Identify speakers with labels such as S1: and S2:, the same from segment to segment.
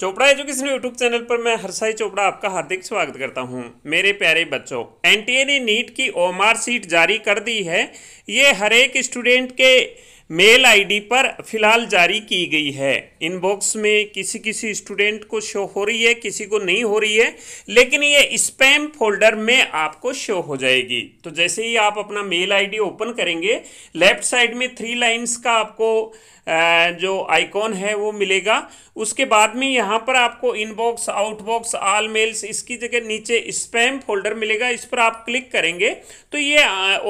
S1: Chopra education YouTube channel पर मैं हरसाई चोपड़ा आपका हार्दिक स्वागत करता हूं मेरे प्यारे बच्चों एनटीए ने नीट की ओमार सीट जारी कर दी है ये हर एक स्टूडेंट के मेल आईडी पर फिलहाल जारी की गई है इनबॉक्स में किसी किसी स्टूडेंट को शो हो रही है किसी को नहीं हो रही है लेकिन ये स्पैम फोल्डर में आपको शो हो जाएगी तो जैसे ही आप अपना मेल आईडी ओपन करेंगे लेफ्ट साइड में थ्री लाइंस का आपको जो आइकॉन है वो मिलेगा उसके बाद में यहाँ पर आपको इनबॉक्स आउटबॉक्स आल मेल्स इसकी जगह नीचे स्पैम फोल्डर मिलेगा इस पर आप क्लिक करेंगे तो ये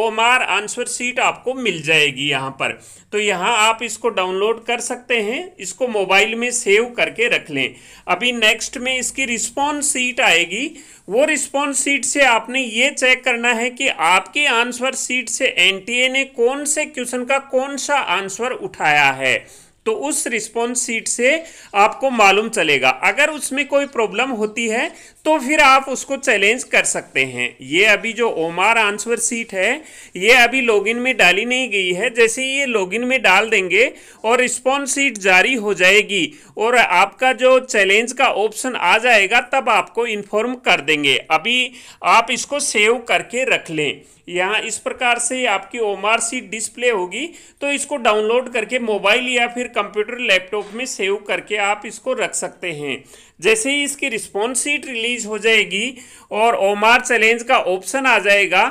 S1: ओमार आंसर सीट आपको मिल जाएगी यहाँ पर तो यहाँ आप इसको डाउनलोड कर सकते हैं इसको मोबाइल में सेव करके रख लें अभी नेक्स्ट में इसकी रिस्पॉन्स सीट आएगी वो रिस्पॉन्स सीट से आपने ये चेक करना है कि आपके आंसर सीट से एनटीए ने कौन से क्वेश्चन का कौन सा आंसर उठाया है तो उस रिस्पॉन्स सीट से आपको मालूम चलेगा अगर उसमें कोई प्रॉब्लम होती है तो फिर आप उसको चैलेंज कर सकते हैं ये अभी जो ओमार आंसर सीट है ये अभी लॉगिन में डाली नहीं गई है जैसे ये लॉगिन में डाल देंगे और रिस्पॉन्स सीट जारी हो जाएगी और आपका जो चैलेंज का ऑप्शन आ जाएगा तब आपको इन्फॉर्म कर देंगे अभी आप इसको सेव करके रख लें यहाँ इस प्रकार से आपकी ओमार सीट डिस्प्ले होगी तो इसको डाउनलोड करके मोबाइल या फिर कंप्यूटर लैपटॉप में सेव करके आप इसको रख सकते हैं जैसे ही इसकी रिस्पॉन्स सीट रिलीज हो जाएगी और ओमार चैलेंज का ऑप्शन आ जाएगा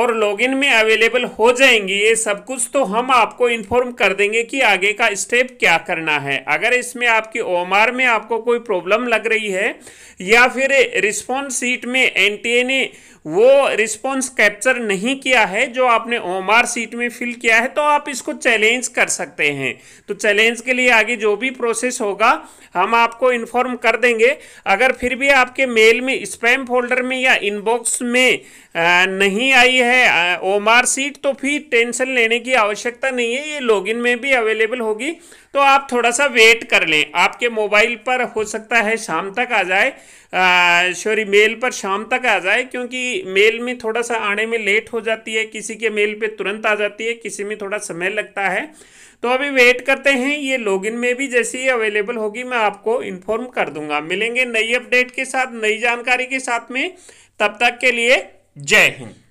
S1: और लॉगिन में अवेलेबल हो जाएंगी ये सब कुछ तो हम आपको इन्फॉर्म कर देंगे कि आगे का स्टेप क्या करना है अगर इसमें आपकी ओमार में आपको कोई प्रॉब्लम लग रही है या फिर रिस्पॉन्स सीट में एन वो रिस्पॉन्स कैप्चर नहीं किया है जो आपने ओम सीट में फिल किया है तो आप इसको चैलेंज कर सकते हैं तो चैलेंज के लिए आगे जो भी प्रोसेस होगा हम आपको इन्फॉर्म कर देंगे अगर फिर भी आपके मेल में स्पैम फोल्डर में या इनबॉक्स में नहीं आई है ओम सीट तो फिर टेंशन लेने की आवश्यकता नहीं है ये लॉगिन में भी अवेलेबल होगी तो आप थोड़ा सा वेट कर लें आपके मोबाइल पर हो सकता है शाम तक आ जाए सॉरी मेल पर शाम तक आ जाए क्योंकि मेल में थोड़ा सा आने में लेट हो जाती है किसी के मेल पे तुरंत आ जाती है किसी में थोड़ा समय लगता है तो अभी वेट करते हैं ये लॉगिन में भी जैसे ही अवेलेबल होगी मैं आपको इन्फॉर्म कर दूंगा मिलेंगे नई अपडेट के साथ नई जानकारी के साथ में तब तक के लिए जय हिंद